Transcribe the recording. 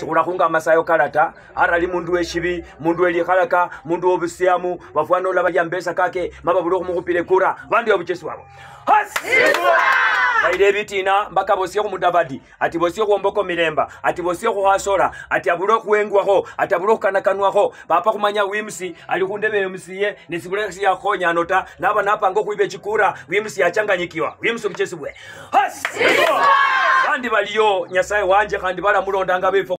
sobola kungamasayo kalata arali mundu weshibi mundu welikhalaka mundu wobusiamu bafwana olaba mbesa kake mababula okhumukhupila kura bandu yabuchesi wabo baile ebitina mbaka bosie khumudavadi ati bosie khwomboko milemba ati bosie khukhasola ati abule okhuwengwakho ati abule okhukanakanwakho bapa khumanya wimsi ali khundebe emsiye nesibule siyakhonyano ta naba napanga okhwiba chikura wimsi yachanganyikiwa wimsi obuchesi bwe bandi baliyo nyasaye wanje khandi balamulondanga befo